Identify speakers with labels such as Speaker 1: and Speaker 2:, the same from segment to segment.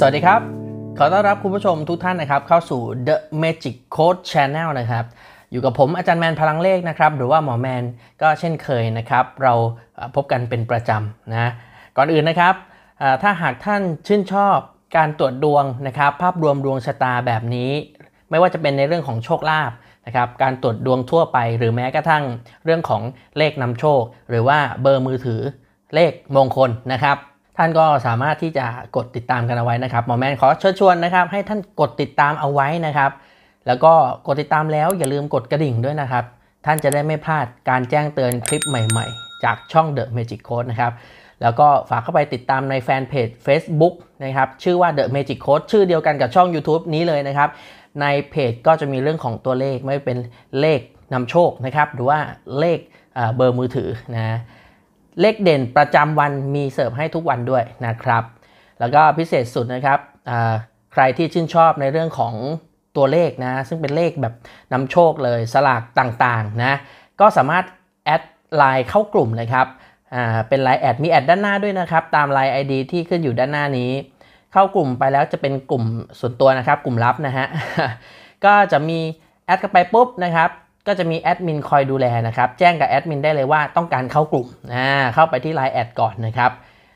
Speaker 1: สวัสดีครับ ขอต้อนรับคุณผู้ชมทุกท่านนะครับเข้าสู่ The Magic Code Channel นะครับ อยู่กับผมอาจารย์แมนพลังเลขนะครับ หรือว่าหมอแมน ก็เช่นเคยนะครับ เราพบกันเป็นประจำนะก่อนอื่นนะครับถ้าหากท่านชื่นชอบการตรวจดวงนะครับภาพรวมดวงชะตาแบบนี้ ไม่ว่าจะเป็นในเรื่องของโชคลาภนะครับการตรวจดวงทั่วไปหรือแม้กระทั่งเรื่องของเลขนำโชค หรือว่าเบอร์มือถือเลขมงคลนะครับท่านก็สามารถที่จะกดติดตามกันเอาไว้นะครับหมอแมนขอเชิญชวนนะครับ ให้ท่านกดติดตามเอาไว้นะครับ แล้วก็กดติดตามแล้วอย่าลืมกดกระดิ่งด้วยนะครับ ท่านจะได้ไม่พลาดการแจ้งเตือนคลิปใหม่ๆ จากช่อง The Magic Code นะครับแล้วก็ฝากเข้าไปติดตามในแฟนเพจ Facebook นะครับ ชื่อว่า The Magic Code ชื่อเดียวกันกับช่อง YouTube นี้เลยนะครับ ในเพจก็จะมีเรื่องของตัวเลขไม่เป็นเลขนำโชคนะครับหรือว่าเลขเบอร์มือถือนะเลขเด่นประจำวันมีเสิร์ฟให้ทุกวันด้วยนะครับ แล้วก็พิเศษสุดนะครับใครที่ชื่นชอบในเรื่องของตัวเลขนะ ซึ่งเป็นเลขแบบนำโชคเลยสลากต่างๆนะ ก็สามารถแอดไลน์เข้ากลุ่มเลยครับเป็นไลน์แอดมีแอดด้านหน้าด้วยนะครับตามไลน์ ID ที่ขึ้นอยู่ด้านหน้านี้ เข้ากลุ่มไปแล้วจะเป็นกลุ่มส่วนตัวนะครับ กลุ่มลับนะฮะก็จะมีแอดเข้าไปปุ๊บนะครับก็จะมีแอดมินคอยดูแลนะครับแจ้งกับแอดมินได้เลยว่าต้องการเข้ากลุ่มอ่าเข้าไปที่ไลน์แอดก่อนนะครับ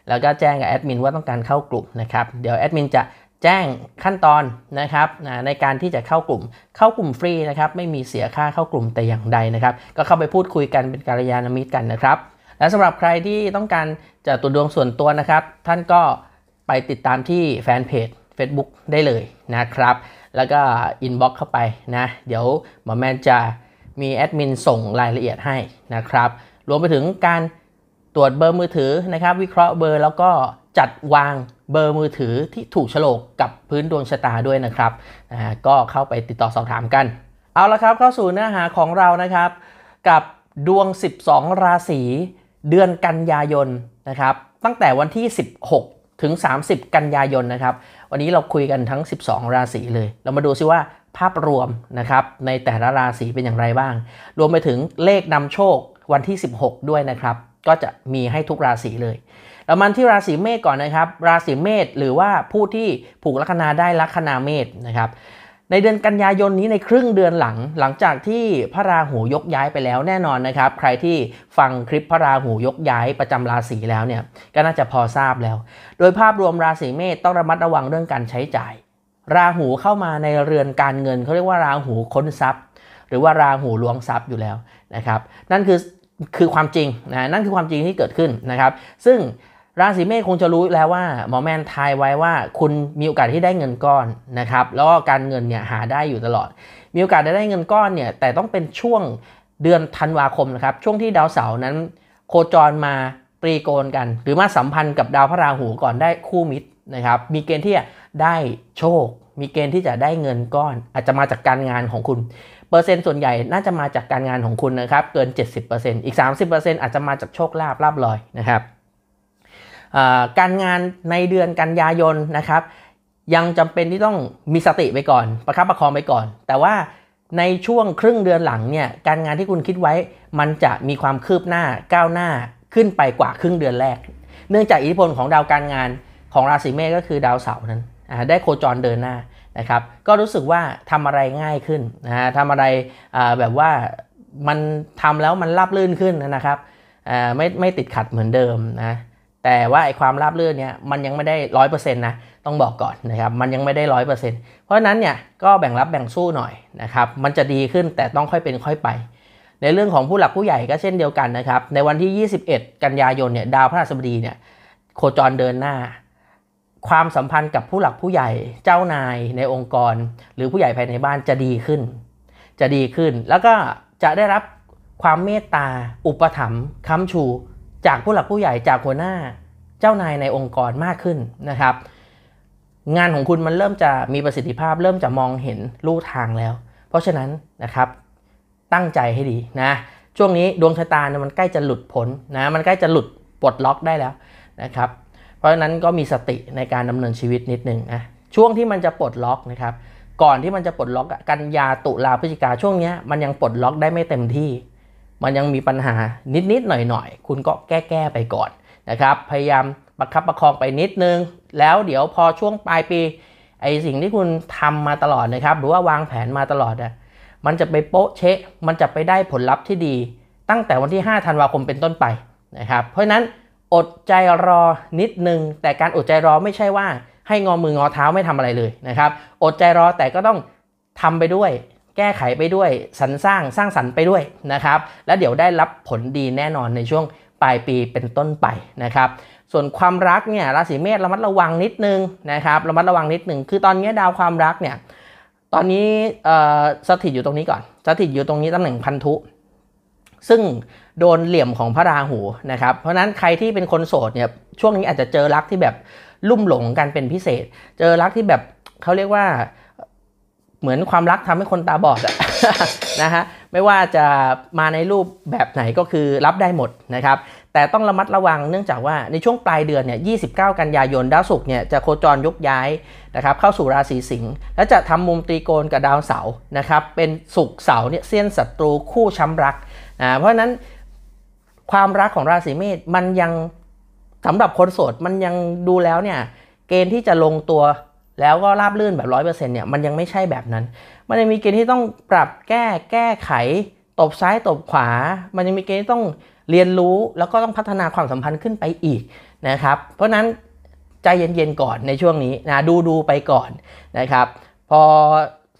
Speaker 1: แล้วก็แจ้งกับแอดมินว่าต้องการเข้ากลุ่มนะครับเดี๋ยวแอดมินจะแจ้งขั้นตอนนะครับในการที่จะเข้ากลุ่ม เข้ากลุ่มฟรีนะครับไม่มีเสียค่าเข้ากลุ่มแต่อย่างใดนะครับ ก็เข้าไปพูดคุยกันเป็นการยานมิตรกันนะครับ และสำหรับใครที่ต้องการจะตัวดวงส่วนตัวนะครับ ท่านก็ไปติดตามที่แฟนเพจ Facebook ได้เลยนะครับ แล้วก็อินบ็อกเข้าไปนะเดี๋ยวหมอแมนจะมีแอดมินส่งรายละเอียดให้นะครับ รวมไปถึงการตรวจเบอร์มือถือนะครับ วิเคราะห์เบอร์แล้วก็จัดวางเบอร์มือถือที่ถูกฉลกกับพื้นดวงชะตาด้วยนะครับ ก็เข้าไปติดต่อสอบถามกัน เอาละครับเข้าสู่เนื้อหาของเรานะครับกับดวง 12 ราศีเดือนกันยายนนะครับ ตั้งแต่วันที่ 16 ถึง 30 กันยายนนะครับ วันนี้เราคุยกันทั้ง 12 ราศีเลย เรามาดูซิว่าภาพรวมนะครับ ในแต่ละราศีเป็นอย่างไรบ้าง รวมไปถึงเลขนำโชควันที่ 16 ด้วยนะครับ ก็จะมีให้ทุกราศีเลย เรามันที่ราศีเมษก่อนนะครับ ราศีเมษหรือว่าผู้ที่ผูกลัคนาได้ลัคนาเมษนะครับในเดือนกันยายนนี้ในครึ่งเดือนหลังหลังจากที่พระราหูยกย้ายไปแล้วแน่นอนนะครับ ใครที่ฟังคลิปพระราหูยกย้ายประจำราศีแล้วเนี่ยก็น่าจะพอทราบแล้ว โดยภาพรวมราศีเมษต้องระมัดระวังเรื่องการใช้จ่ายราหูเข้ามาในเรือนการเงินเขาเรียกว่าราหูค้นทรัพย์ หรือว่าราหูลวงทรัพย์อยู่แล้วนะครับนั่นคือคือความจริงนะนั่นคือความจริงที่เกิดขึ้นนะครับซึ่งราศีเมษคงจะรู้แล้วว่าหมอแมนทายไว้ว่าคุณมีโอกาสที่ได้เงินก้อนนะครับแล้วการเงินเนี่ยหาได้อยู่ตลอด มีโอกาสได้ได้เงินก้อนเนี่ยแต่ต้องเป็นช่วงเดือนธันวาคมนะครับช่วงที่ดาวเสาร์นั้น โคจรมาตรีโกณกัน หรือมาสัมพันธ์กับดาวพระราหูก่อนได้คู่มิตรนะครับมีเกณฑ์ที่ได้โชค มีเกณฑ์ที่จะได้เงินก้อน อาจจะมาจากการงานของคุณ เปอร์เซ็นต์ส่วนใหญ่น่าจะมาจากการงานของคุณนะครับเกิน70%อีก 30%อาจจะมาจากโชคลาภลาบลอยนะครับการงานในเดือนกันยายนนะครับ ยังจำเป็นที่ต้องมีสติไปก่อน ประคับประคองไปก่อน แต่ว่าในช่วงครึ่งเดือนหลังเนี่ยการงานที่คุณคิดไว้มันจะมีความคืบหน้าก้าวหน้าขึ้นไปกว่าครึ่งเดือนแรก เนื่องจากอิทธิพลของดาวการงานของราศีเมษก็คือดาวเสาร์นั้นได้โคจรเดินหน้านะครับ ก็รู้สึกว่าทำอะไรง่ายขึ้นนะฮะทำอะไรแบบว่ามันทำแล้วมันราบลื่นขึ้นนะครับไม่ไม่ติดขัดเหมือนเดิมนะ แต่ว่าไอ้ความราบลื่นเนี่ยมันยังไม่ได้ร้อยเปอร์เซ็นต์นะ ต้องบอกก่อนนะครับ มันยังไม่ได้ร้อยเปอร์เซ็นต์เพราะฉะนั้นเนี่ยก็แบ่งรับแบ่งสู้หน่อยนะครับ มันจะดีขึ้นแต่ต้องค่อยเป็นค่อยไป ในเรื่องของผู้หลักผู้ใหญ่ก็เช่นเดียวกันนะครับ ในวันที่ 21 กันยายนเนี่ยดาวพระราชบดีเนี่ยโคจรเดินหน้าความสัมพันธ์กับผู้หลักผู้ใหญ่เจ้านายในองค์กร หรือผู้ใหญ่ภายในบ้านจะดีขึ้น จะดีขึ้น แล้วก็จะได้รับความเมตตา อุปถัมภ์ค้ำชูจากผู้หลักผู้ใหญ่จากหัวหน้า เจ้านายในองค์กรมากขึ้นนะครับ งานของคุณมันเริ่มจะมีประสิทธิภาพ เริ่มจะมองเห็นลู่ทางแล้ว เพราะฉะนั้นนะครับตั้งใจให้ดีนะ ช่วงนี้ดวงชะตาเนี่ยมันใกล้จะหลุดพ้นนะมันใกล้จะหลุดปลดล็อกได้แล้วนะครับเพราะฉะนั้นก็มีสติในการดำเนินชีวิตนิดนึงนะช่วงที่มันจะปลดล็อกนะครับก่อนที่มันจะปลดล็อกกันยาตุลาพฤศจิกาช่วงนี้มันยังปลดล็อกได้ไม่เต็มที่ มันยังมีปัญหานิดๆหน่อยๆคุณก็แก้แก้ไปก่อนนะครับพยายามประคับประคองไปนิดนึงแล้วเดี๋ยวพอช่วงปลายปีไอสิ่งที่คุณทำมาตลอดนะครับหรือว่าวางแผนมาตลอดอ่ะมันจะไปโป๊ะเชะมันจะไปได้ผลลัพธ์ที่ดีตั้งแต่วันที่5ธันวาคมเป็นต้นไปนะครับเพราะฉะนั้นอดใจรอนิดนึง แต่การอดใจรอไม่ใช่ว่า ให้งอมืองอเท้าไม่ทำอะไรเลยนะครับอดใจรอแต่ก็ต้องทำไปด้วย แก้ไขไปด้วย สรรสร้างสร้างสรรค์ไปด้วยนะครับแล้วเดี๋ยวได้รับผลดีแน่นอนในช่วงปลายปีเป็นต้นไปนะครับส่วนความรักเนี่ยราศีเมษระมัดระวังนิดนึงนะครับระมัดระวังนิดนึง คือตอนนี้ดาวความรักเนี่ย ตอนนี้สถิตอยู่ตรงนี้ก่อน สถิตอยู่ตรงนี้ตำแหน่งพันธุซึ่งโดนเหลี่ยมของพระราหูนะครับ เพราะนั้นใครที่เป็นคนโสดเนี่ย ช่วงนี้อาจจะเจอรักที่แบบลุ่มหลงกันเป็นพิเศษ เจอรักที่แบบเขาเรียกว่าเหมือนความรักทำให้คนตาบอดอะนะฮะ ไม่ว่าจะมาในรูปแบบไหนก็คือรับได้หมดนะครับ แต่ต้องระมัดระวังเนื่องจากว่าในช่วงปลายเดือนเนี่ย29 กันยายนดาวศุกร์เนี่ยจะโคจรยกย้ายนะครับเข้าสู่ราศีสิงห์ และจะทำมุมตรีโกณกับดาวเสาร์นะครับเป็นศุกร์เสาร์เนี่ยเสี้ยนศัตรูคู่ช้ารัก่าเพราะนั้นความรักของราศีเมษมันยังสำหรับคนโสดมันยังดูแล้วเนี่ย เกณฑ์ที่จะลงตัวแล้วก็ราบลื่นแบบร้อยเปอร์เซ็นเนี่ยมันยังไม่ใช่แบบนั้น มันยังมีเกณฑ์ที่ต้องปรับแก้แก้ไข ตบซ้ายตบขวา มันยังมีเกณฑ์ที่ต้องเรียนรู้แล้วก็ต้องพัฒนาความสัมพันธ์ขึ้นไปอีกนะครับเพราะนั้นใจเย็นๆก่อนในช่วงนี้นะดูดูไปก่อนนะครับ พอ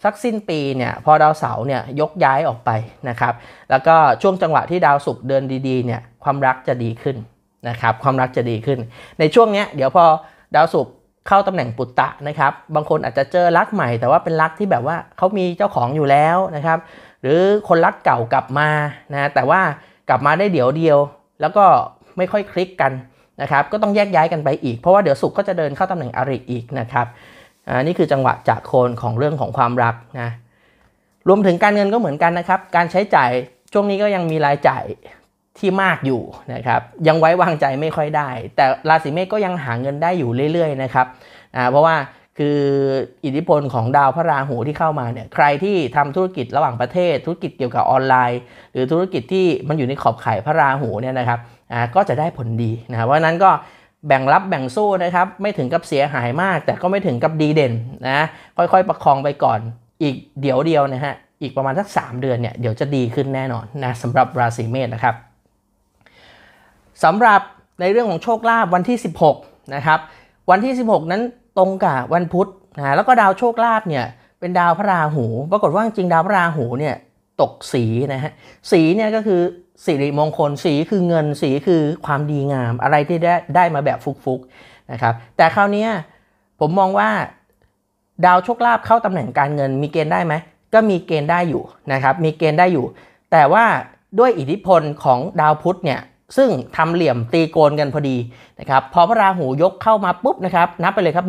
Speaker 1: สักสิ้นปีเนี่ยพอดาวเสาร์เนี่ยยกย้ายออกไปนะครับ แล้วก็ช่วงจังหวะที่ดาวศุกร์เดินดีๆเนี่ยความรักจะดีขึ้นนะครับ ความรักจะดีขึ้น ในช่วงเนี้ยเดี๋ยวพอดาวศุกร์เข้าตำแหน่งปุตตะนะครับ บางคนอาจจะเจอรักใหม่แต่ว่าเป็นรักที่แบบว่าเขามีเจ้าของอยู่แล้วนะครับ หรือคนรักเก่ากลับมานะแต่ว่ากลับมาได้เดี๋ยวเดียวแล้วก็ไม่ค่อยคลิกกันนะครับ ก็ต้องแยกย้ายกันไปอีกเพราะว่าเดี๋ยวศุกร์ก็จะเดินเข้าตำแหน่งอริอีกนะครับอันนี่คือจังหวะจากโคนของเรื่องของความรักนะรวมถึงการเงินก็เหมือนกันนะครับ การใช้จ่ายช่วงนี้ก็ยังมีรายจ่ายที่มากอยู่นะครับยังไว้วางใจไม่ค่อยได้ แต่ราศีเมษก็ยังหาเงินได้อยู่เรื่อยๆนะครับนะเพราะว่าคืออิทธิพลของดาวพระราหูที่เข้ามาเนี่ยใครที่ทำธุรกิจระหว่างประเทศธุรกิจเกี่ยวกับออนไลน์ หรือธุรกิจที่มันอยู่ในขอบข่ายพระราหูเนี่ยนะครับก็จะได้ผลดีนะครับเพราะนั้นก็แบ่งรับแบ่งสู้นะครับไม่ถึงกับเสียหายมากแต่ก็ไม่ถึงกับดีเด่นนะค่อยๆประคองไปก่อนอีกเดี๋ยวเดียวนะฮะอีกประมาณสัก 3 เดือนเนี่ยเดี๋ยวจะดีขึ้นแน่นอนนะสำหรับราศีเมษนะครับสำหรับในเรื่องของโชคลาภวันที่16นะครับวันที่ 16 นั้นตรงกับวันพุธนะแล้วก็ดาวโชคลาภเนี่ยเป็นดาวพระราหู ปรากฏว่าจริงดาวพระราหูเนี่ยตกสีนะฮะสีเนี่ยก็คือสิริมงคลสีคือเงินสีคือความดีงาม อะไรที่ได้ได้มาแบบฟุกๆนะครับแต่คราวนี้ผมมองว่าดาวโชคลาภเข้าตำแหน่งการเงินมีเกณฑ์ได้ไหม ก็มีเกณฑ์ได้อยู่นะครับมีเกณฑ์ได้อยู่ แต่ว่าด้วยอิทธิพลของดาวพุธเนี่ยซึ่งทำเหลี่ยมตีโกนกันพอดีนะครับพอพระราหูยกเข้ามาปุ๊บนะครับนับไปเลยครับ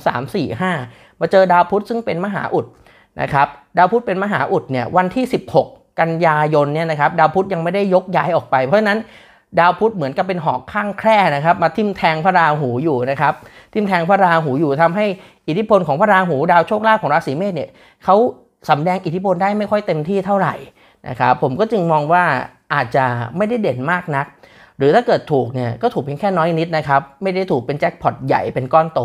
Speaker 1: 1 2 3 4 5 มาเจอดาวพุธซึ่งเป็นมหาอุดนะครับดาวพุธเป็นมหาอุดเนี่ยวันที่ 16กันยายนเนี่ยนะครับดาวพุธยังไม่ได้ยกย้ายออกไปเพราะฉะนั้นดาวพุธเหมือนกับเป็นหอกข้างแคร่นะครับ มาทิ่มแทงพระราหูอยู่นะครับทิ่มแทงพระราหูอยู่ทำให้อิทธิพลของพระราหู ดาวโชคลาภของราศีเมษเนี่ยเขาสำแดงอิทธิพลได้ไม่ค่อยเต็มที่เท่าไหร่นะครับผมก็จึงมองว่าอาจจะไม่ได้เด่นมากนัก หรือถ้าเกิดถูกเนี่ยก็ถูกเพียงแค่น้อยนิดนะครับไม่ได้ถูกเป็นแจ็คพอตใหญ่เป็นก้อนโต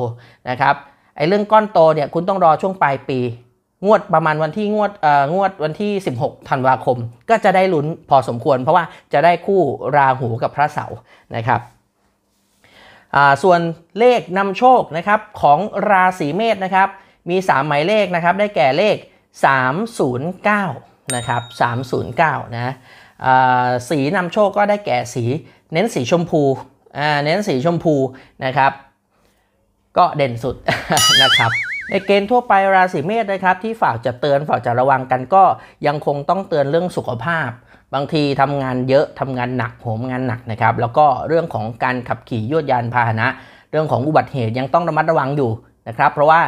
Speaker 1: นะครับไอ้เรื่องก้อนโตเนี่ยคุณต้องรอช่วงปลายปีงวดประมาณวันที่งวดเอ่องวดวันที่ 16ธันวาคม ก็จะได้ลุ้นพอสมควรเพราะว่าจะได้คู่ราหูกับพระเสาร์นะครับส่วนเลขนำโชคนะครับของราศีเมษนะครับ มี3หมายเลขนะครับได้แก่เลข 309นะครับ309นะสีนำโชคก็ได้แก่สีเน้นสีชมพูเน้นสีชมพูนะครับ ก็เด่นสุดนะครับในเกณฑ์ทั่วไปราศีเมษนะครับที่ฝากจะเตือนฝากจะระวังกัน ก็ยังคงต้องเตือนเรื่องสุขภาพบางทีทำงานเยอะทำงานหนักโหมงานหนักนะครับ แล้วก็เรื่องของการขับขี่ยวดยานพาหนะ เรื่องของอุบัติเหตุยังต้องระมัดระวังอยู่นะครับ เพราะว่า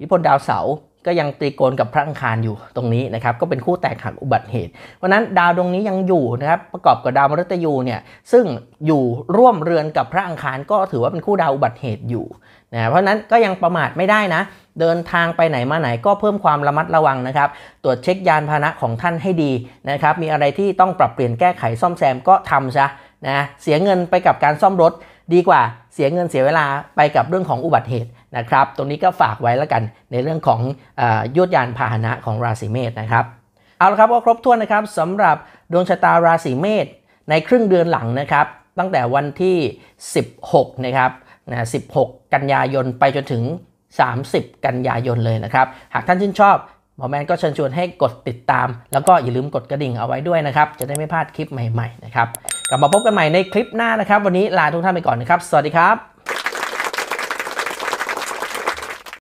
Speaker 1: อิพลดาวเสาร์ก็ยังตรีโกนกับพระอังคารอยู่ตรงนี้นะครับ ก็เป็นคู่แตกหักอุบัติเหตุเพราะนั้นดาวดวงนี้ยังอยู่นะครับประกอบกับดาวมฤตยูเนี่ยซึ่งอยู่ร่วมเรือนกับพระอังคาร ก็ถือว่าเป็นคู่ดาวอุบัติเหตุอยู่นะเพราะนั้นก็ยังประมาทไม่ได้นะ เดินทางไปไหนมาไหนก็เพิ่มความระมัดระวังนะครับ ตรวจเช็คยานพาหนะของท่านให้ดีนะครับ มีอะไรที่ต้องปรับเปลี่ยนแก้ไขซ่อมแซมก็ทำซะนะเสียเงินไปกับการซ่อมรถดีกว่าเสียเงินเสียเวลาไปกับเรื่องของอุบัติเหตุนะครับ ตรงนี้ก็ฝากไว้แล้วกันในเรื่องของยวดยานพาหนะของราศีเมษนะครับ เอาละครับก็ครบถ้วนนะครับสำหรับดวงชะตาราศีเมษในครึ่งเดือนหลังนะครับ ตั้งแต่วันที่ 16 นะครับนะ16 กันยายนไปจนถึง 30 กันยายนเลยนะครับ หากท่านชื่นชอบ หมอแมนก็เชิญชวนให้กดติดตาม แล้วก็อย่าลืมกดกระดิ่งเอาไว้ด้วยนะครับ จะได้ไม่พลาดคลิปใหม่ๆนะครับ กลับมาพบกันใหม่ในคลิปหน้านะครับ วันนี้ลาทุกท่านไปก่อนนะครับ สวัสดีครับ